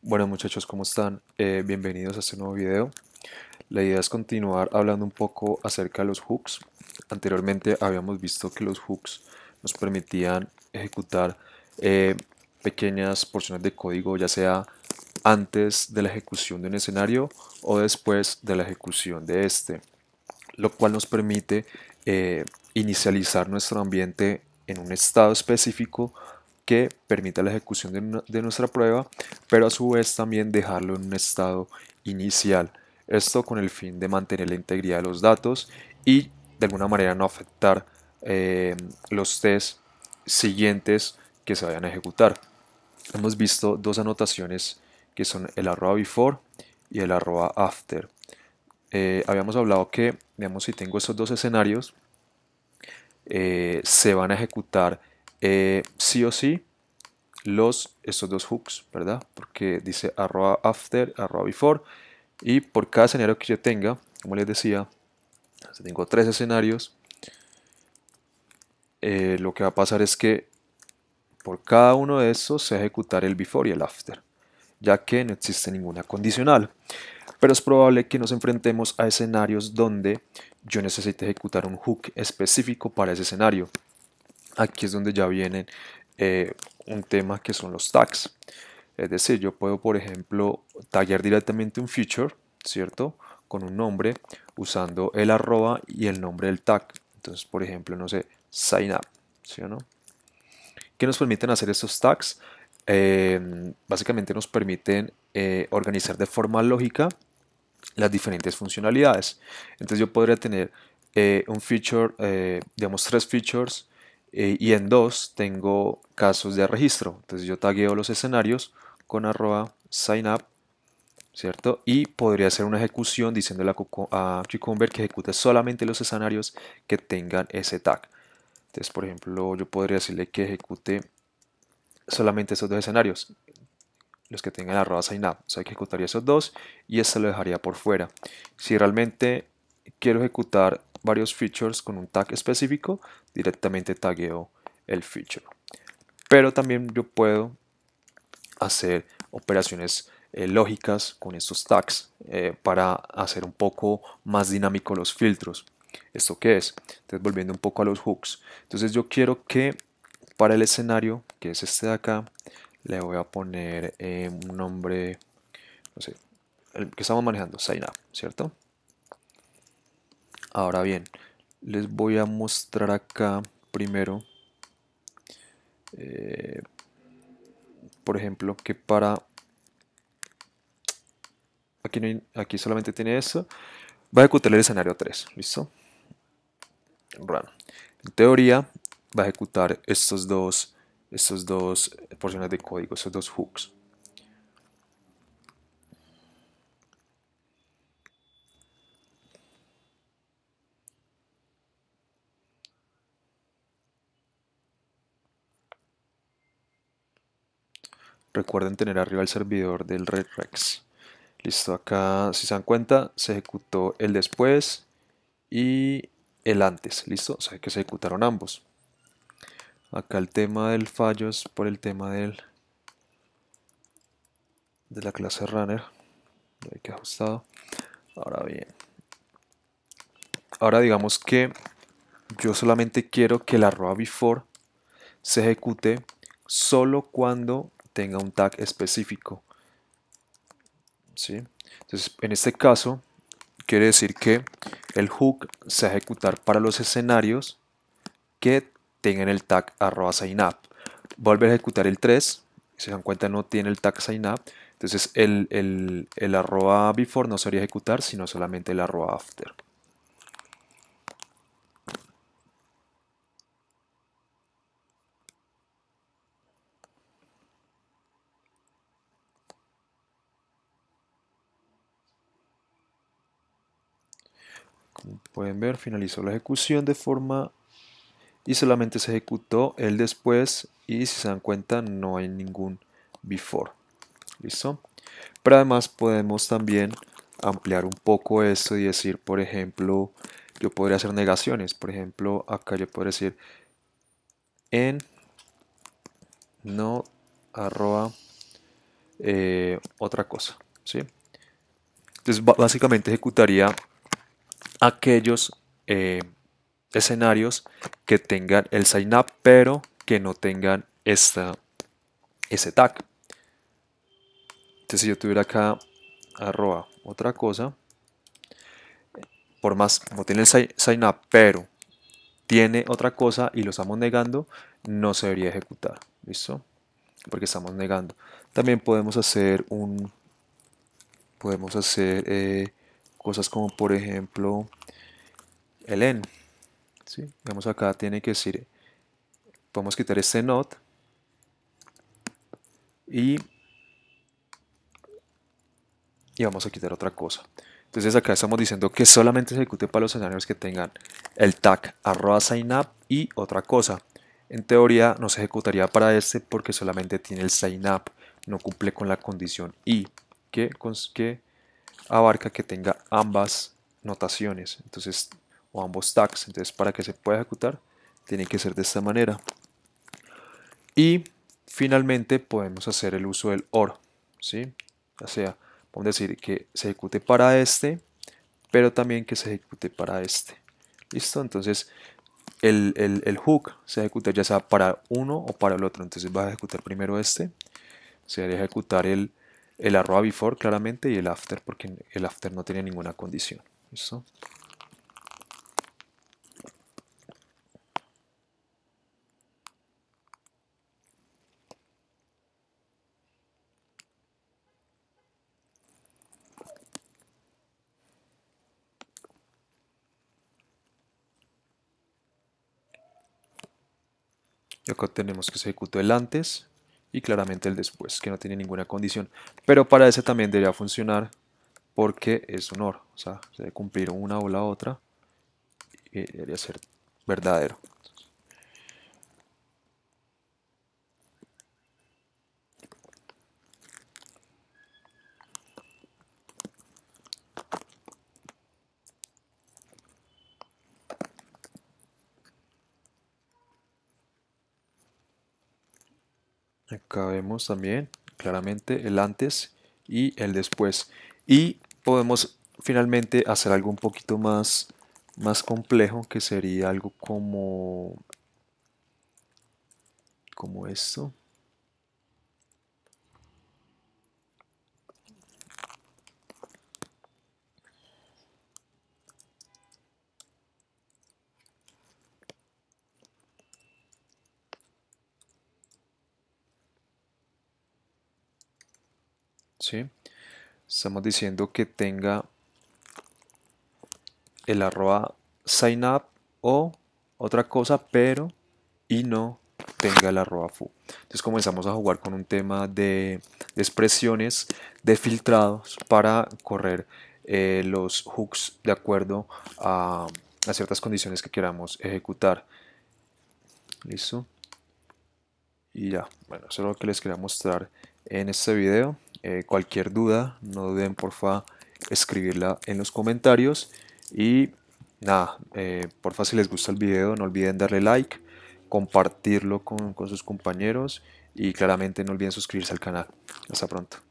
Bueno muchachos, ¿cómo están? Eh, bienvenidos a este nuevo video. La idea es continuar hablando un poco acerca de los hooks. Anteriormente habíamos visto que los hooks nos permitían ejecutar eh, pequeñas porciones de código, ya sea antes de la ejecución de un escenario o después de la ejecución de este, lo cual nos permite eh, inicializar nuestro ambiente en un estado específico que permita la ejecución de, nuestra prueba, pero a su vez también dejarlo en un estado inicial. Esto con el fin de mantener la integridad de los datos y de alguna manera no afectar eh, los test siguientes que se vayan a ejecutar. Hemos visto dos anotaciones que son el arroba before y el arroba after. Eh, habíamos hablado que, digamos, si tengo estos dos escenarios, eh, se van a ejecutar eh, sí o sí los estos dos hooks, ¿verdad? Porque dice arroba after, arroba before. Y por cada escenario que yo tenga, como les decía, tengo tres escenarios, eh, lo que va a pasar es que por cada uno de esos se va a ejecutar el before y el after, ya que no existe ninguna condicional. Pero es probable que nos enfrentemos a escenarios donde yo necesite ejecutar un hook específico para ese escenario. Aquí es donde ya vienen eh, un tema que son los tags. Es decir, yo puedo, por ejemplo, taggear directamente un feature, ¿cierto? Con un nombre usando el arroba y el nombre del tag. Entonces, por ejemplo, no sé, sign up, ¿sí o no? ¿Qué nos permiten hacer estos tags? Em, básicamente nos permiten eh, organizar de forma lógica las diferentes funcionalidades. Entonces yo podría tener eh, un feature, digamos tres features eh, y en dos tengo casos de registro. Entonces yo tagueo los escenarios con arroba signup, ¿cierto? Y podría hacer una ejecución diciéndole a, Cucumber que ejecute solamente los escenarios que tengan ese tag. Entonces, por ejemplo, yo podría decirle que ejecute solamente esos dos escenarios, los que tengan arroba signup. O sea, que ejecutaría esos dos y este lo dejaría por fuera. Si realmente quiero ejecutar varios features con un tag específico, directamente tagueo el feature. Pero también yo puedo hacer operaciones eh, lógicas con estos tags eh, para hacer un poco más dinámico los filtros. ¿Esto qué es? Entonces volviendo un poco a los hooks. Entonces yo quiero que para el escenario, que es este de acá, le voy a poner eh, un nombre, no sé, que estamos manejando, sign ¿cierto? Ahora bien, les voy a mostrar acá primero, eh, por ejemplo, que para... Aquí, aquí solamente tiene eso. Va a ejecutar el escenario 3, ¿listo? Run. En teoría, va a ejecutar estos dos, estos dos porciones de código, estos dos hooks. recuerden tener arriba el servidor del RedRex Listo, acá si se dan cuenta se ejecutó el después y el antes, listo, o sea que se ejecutaron ambos. Acá el tema del fallo es por el tema del de la clase runner. hay que ajustado. Ahora bien. Ahora digamos que yo solamente quiero que la arroba before se ejecute solo cuando tenga un tag específico. Entonces, en este caso, quiere decir que el hook se va a ejecutar para los escenarios que tengan el tag arroba up Vuelve a ejecutar el 3, si se dan cuenta no tiene el tag up entonces el, el, el arroba before no sería ejecutar, sino solamente el arroba after. pueden ver, finalizó la ejecución de forma y solamente se ejecutó el después y si se dan cuenta no hay ningún before. ¿Listo? Pero además podemos también ampliar un poco esto y decir, por ejemplo, yo podría hacer negaciones. Por ejemplo, acá yo podría decir en no arroba eh, otra cosa. ¿sí? Entonces básicamente ejecutaría aquellos eh, escenarios que tengan el sign-up, pero que no tengan esta, ese tag. Entonces, si yo tuviera acá arroba otra cosa, por más, no tiene el sign-up, pero tiene otra cosa y lo estamos negando, no se debería ejecutar. ¿Listo? Porque estamos negando. También podemos hacer un... Podemos hacer... Eh, cosas como por ejemplo el en. ¿sí? Digamos acá tiene que decir, podemos quitar este not y, y vamos a quitar otra cosa. Entonces acá estamos diciendo que solamente se ejecute para los escenarios que tengan el tag arroba signup y otra cosa. En teoría no se ejecutaría para este porque solamente tiene el signup, no cumple con la condición y que, que abarca que tenga ambas notaciones entonces o ambos tags entonces para que se pueda ejecutar tiene que ser de esta manera y finalmente podemos hacer el uso del OR ¿sí? o sea vamos a decir que se ejecute para este pero también que se ejecute para este listo entonces el, el hook se ejecuta ya sea para uno o para el otro entonces va a ejecutar primero este se va a ejecutar el el arroba before claramente y el after porque el after no tiene ninguna condición. eso Y acá tenemos que se ejecutó el antes y claramente el después, que no tiene ninguna condición. Pero para ese también debería funcionar porque es un OR, o sea, se debe cumplir una o la otra y debería ser verdadero. Acá vemos también claramente el antes y el después. Y podemos finalmente hacer algo un poquito más, más complejo que sería algo como, como esto. Estamos diciendo que tenga el arroba sign up o otra cosa, pero y no tenga el arroba foo. Entonces comenzamos a jugar con un tema de, expresiones, de filtrados para correr eh, los hooks de acuerdo a, a ciertas condiciones que queramos ejecutar. Listo. Y ya, bueno, eso es lo que les quería mostrar en este video. Eh, cualquier duda, no duden porfa escribirla en los comentarios. Y nada, por eh, porfa si les gusta el video, no olviden darle like, compartirlo con sus compañeros y claramente no olviden suscribirse al canal. Hasta pronto.